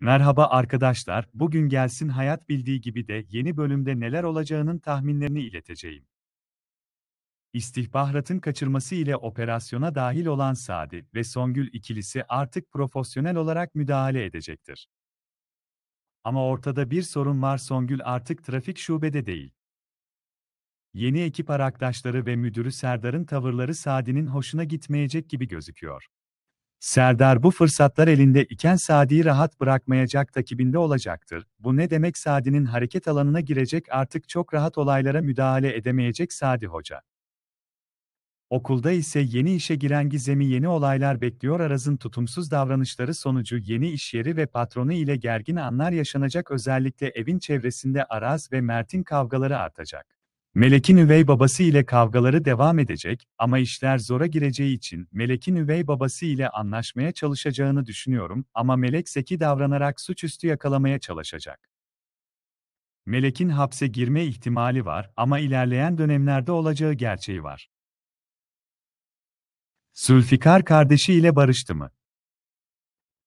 Merhaba arkadaşlar, bugün Gelsin Hayat bildiği gibi de yeni bölümde neler olacağının tahminlerini ileteceğim. İstihbaratın kaçırması ile operasyona dahil olan Sadi ve Songül ikilisi artık profesyonel olarak müdahale edecektir. Ama ortada bir sorun var Songül artık trafik şubede değil. Yeni ekip arkadaşları ve müdürü Serdar'ın tavırları Sadi'nin hoşuna gitmeyecek gibi gözüküyor. Serdar bu fırsatlar elinde iken Sadi'yi rahat bırakmayacak takibinde olacaktır. Bu ne demek Sadi'nin hareket alanına girecek artık çok rahat olaylara müdahale edemeyecek Sadi Hoca. Okulda ise yeni işe giren Gizem'i yeni olaylar bekliyor Araz'ın tutumsuz davranışları sonucu yeni iş yeri ve patronu ile gergin anlar yaşanacak özellikle evin çevresinde Araz ve Mert'in kavgaları artacak. Melek'in üvey babası ile kavgaları devam edecek ama işler zora gireceği için Melek'in üvey babası ile anlaşmaya çalışacağını düşünüyorum ama Melek zeki davranarak suçüstü yakalamaya çalışacak. Melek'in hapse girme ihtimali var ama ilerleyen dönemlerde olacağı gerçeği var. Zülfikar kardeşi ile barıştı mı?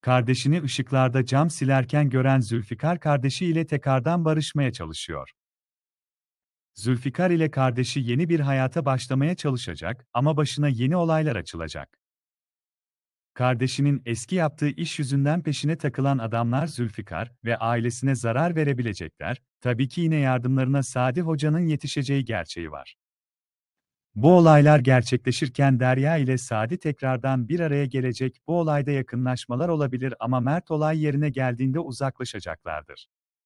Kardeşini ışıklarda cam silerken gören Zülfikar kardeşi ile tekrardan barışmaya çalışıyor. Zülfikar ile kardeşi yeni bir hayata başlamaya çalışacak ama başına yeni olaylar açılacak. Kardeşinin eski yaptığı iş yüzünden peşine takılan adamlar Zülfikar ve ailesine zarar verebilecekler, tabii ki yine yardımlarına Sadi Hoca'nın yetişeceği gerçeği var. Bu olaylar gerçekleşirken Derya ile Sadi tekrardan bir araya gelecek, bu olayda yakınlaşmalar olabilir ama Mert olay yerine geldiğinde uzaklaşacaklardır.